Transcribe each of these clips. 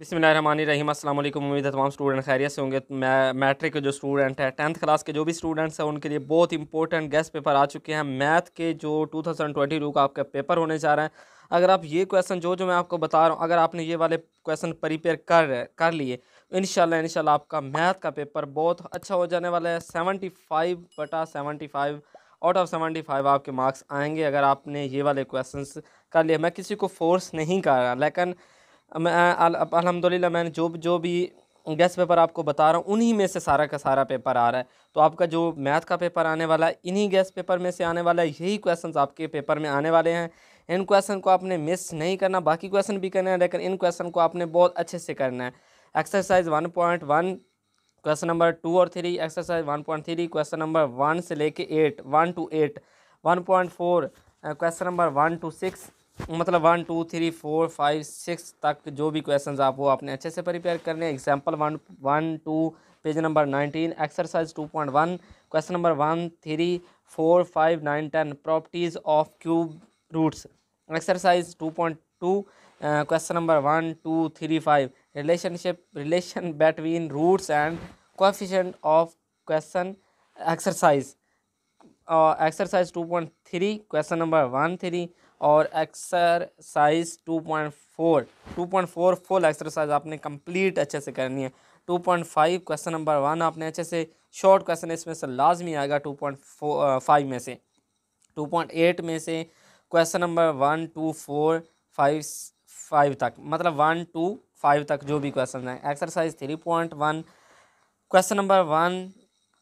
बिसमीम असल उम्मीद है तमाम स्टूडेंट खैरियत से होंगे मैं मैट्रिक के जो स्टूडेंट है टेंथ क्लास के जो भी स्टूडेंट्स हैं उनके लिए बहुत इंपॉर्टेंट गेस्ट पेपर आ चुके हैं मैथ के जो 2022 का आपका पेपर होने जा रहा है अगर आप ये क्वेश्चन जो जो मैं आपको बता रहा हूँ अगर आपने ये वाले क्वेश्चन प्रिपेयर कर कर लिए इन शाला आपका मैथ का पेपर बहुत अच्छा हो जाने वाला है सेवेंटी फाइव बटा seventy five out of seventy five आपके मार्क्स आएंगे अगर आपने ये वाले क्वेश्चन कर लिए मैं किसी को फोर्स नहीं कर रहा लेकिन अलहमदिल्ला मैंने जो जो भी गेस्ट पेपर आपको बता रहा हूँ उन्हीं में से सारा का सारा पेपर आ रहा है तो आपका जो मैथ का पेपर आने वाला है इन्हीं गैस पेपर में से आने वाला है यही क्वेश्चंस आपके पेपर में आने वाले हैं इन क्वेश्चन को आपने मिस नहीं करना बाकी क्वेश्चन भी करना है लेकिन इन क्वेश्चन को आपने बहुत अच्छे से करना है exercise one point one question number two और three exercise one point three question number one से लेके eight one two eight one point four question number one two six मतलब one two three four five six तक जो भी question आप वो आपने अच्छे से प्रिपेयर करने हैं example one one two page number nineteen exercise two point one question number one three four five nine ten properties of cube roots exercise two point two question number one two three five relationship relation between roots and coefficient of question exercise exercise two point three question number one three और exercise two point four two point four full exercise आपने complete अच्छे से करनी है to point five question number one आपने अच्छे से short question इसमें से लाजमी आएगा टू पॉइंट फाइव में से टू पॉइंट एट में से question number one two four five five तक मतलब वन टू फाइव तक जो भी क्वेश्चन है exercise three point one question number one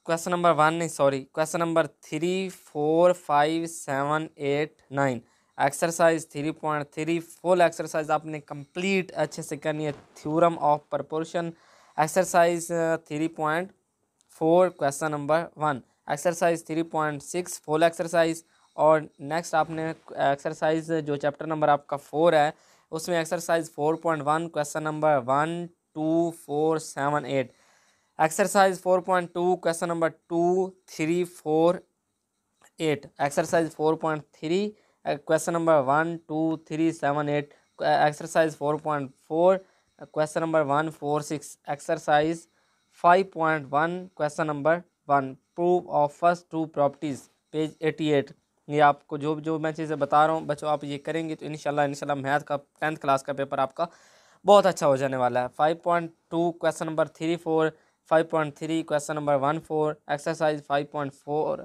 question number one नहीं sorry question number three four five seven eight nine exercise three point three full exercise आपने complete अच्छे से करनी है theorem of proportion exercise three point four question number one exercise three point six full exercise और next आपने exercise uh, जो chapter number आपका four है उसमें exercise four point one question number one two four seven eight exercise four point two question number two three four eight exercise four point three question number one two three seven eight exercise four point four question number one four six exercise five point one question number one proof of first two properties page eighty eight ये आपको जो जो मैं चीज़ें बता रहा हूँ बच्चों आप ये करेंगे तो इनशाला इनशाला मैथ का टेंथ क्लास का पेपर आपका बहुत अच्छा हो जाने वाला है five point two question number three four five point three question number one four exercise five point four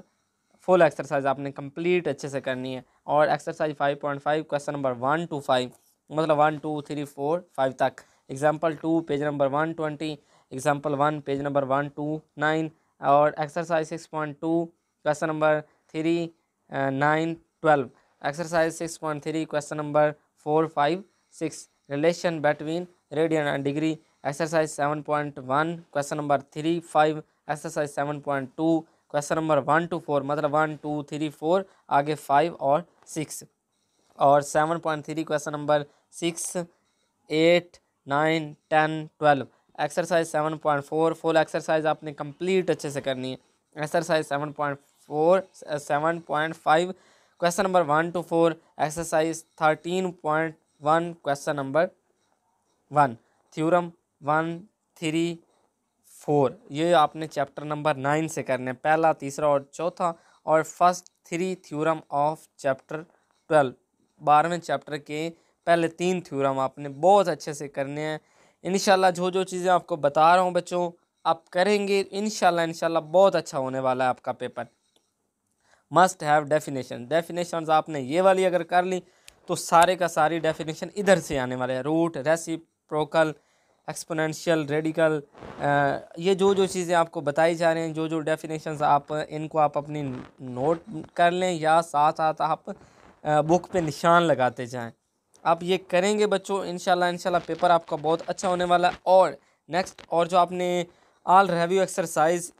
full exercise आपने कंप्लीट अच्छे से करनी है और exercise five point five question number one two five मतलब one two three four five तक example two page number one twenty example one page number one two nine और exercise six point two question number three nine twelve exercise six point three question number four five six relation between radian and degree exercise seven point one question number three five exercise seven point two question number one two four मतलब one two three four आगे five और six और seven point three question number six eight nine ten twelve exercise seven point four full exercise आपने complete अच्छे से करनी है exercise seven point four seven point five question number one two four exercise thirteen point one question number one theorem one three four ये आपने chapter number nine से करने हैं पहला तीसरा और चौथा और first three theorem of chapter twelve बारहवें चैप्टर के पहले तीन थ्योरम आपने बहुत अच्छे से करने हैं इन जो जो चीज़ें आपको बता रहा हूँ बच्चों आप करेंगे इन शाला बहुत अच्छा होने वाला है आपका paper must have definition definition आपने ये वाली अगर कर ली तो सारे का सारी डेफिनेशन इधर से आने वाले हैं root reciprocal exponential radical uh, ये जो जो चीज़ें आपको बताई जा रही हैं जो जो डेफिनेशंस आप इनको आप अपनी नोट कर लें या साथ साथ आप बुक uh, पे निशान लगाते जाएं आप ये करेंगे बच्चों इन इनशाला पेपर आपका बहुत अच्छा होने वाला है और नेक्स्ट और जो आपने all review exercise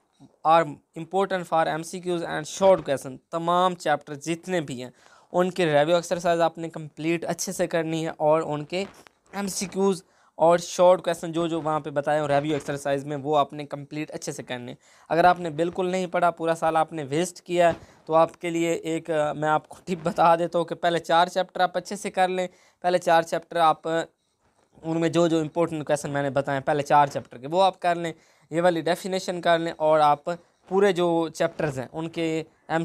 are important for M C Qs and short question तमाम चैप्टर जितने भी हैं उनके रिव्यू एक्सरसाइज आपने कंप्लीट अच्छे से करनी है और उनके एम सी क्यूज़ और शॉर्ट क्वेश्चन जो जो वहाँ पे बताए हैं रेव्यू एक्सरसाइज में वो आपने कंप्लीट अच्छे से करने अगर आपने बिल्कुल नहीं पढ़ा पूरा साल आपने वेस्ट किया तो आपके लिए एक मैं आपको टिप बता देता हूँ कि पहले चार चैप्टर आप अच्छे से कर लें पहले चार चैप्टर आप उनमें जो जो इंपॉर्टेंट क्वेश्चन मैंने बताएं पहले चार चैप्टर के वो आप कर लें ये वाली डेफिनेशन कर लें और आप पूरे जो चैप्टर्स हैं उनके एम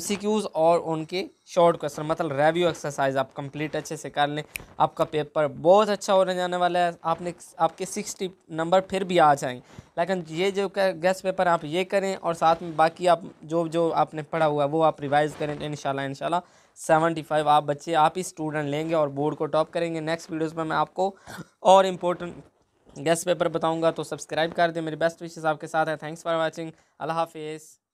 और उनके शॉर्ट क्वेश्चन मतलब रेव्यू एक्सरसाइज आप कंप्लीट अच्छे से कर लें आपका पेपर बहुत अच्छा होने जाने वाला है आपने आपके सिक्सटी नंबर फिर भी आ जाएंगे लेकिन ये जो गेस्ट पेपर आप ये करें और साथ में बाकी आप जो जो आपने पढ़ा हुआ है वो आप रिवाइज करें इन शाला सेवेंटी फाइव आप बच्चे आप ही स्टूडेंट लेंगे और बोर्ड को टॉप करेंगे नेक्स्ट वीडियोज़ में मैं आपको और इम्पोर्टेंट गेस्ट पेपर बताऊँगा तो सब्सक्राइब कर दें मेरी बेस्ट विशेज़ आपके साथ है थैंक्स फॉर वॉचिंग अल्लाह हाफिज़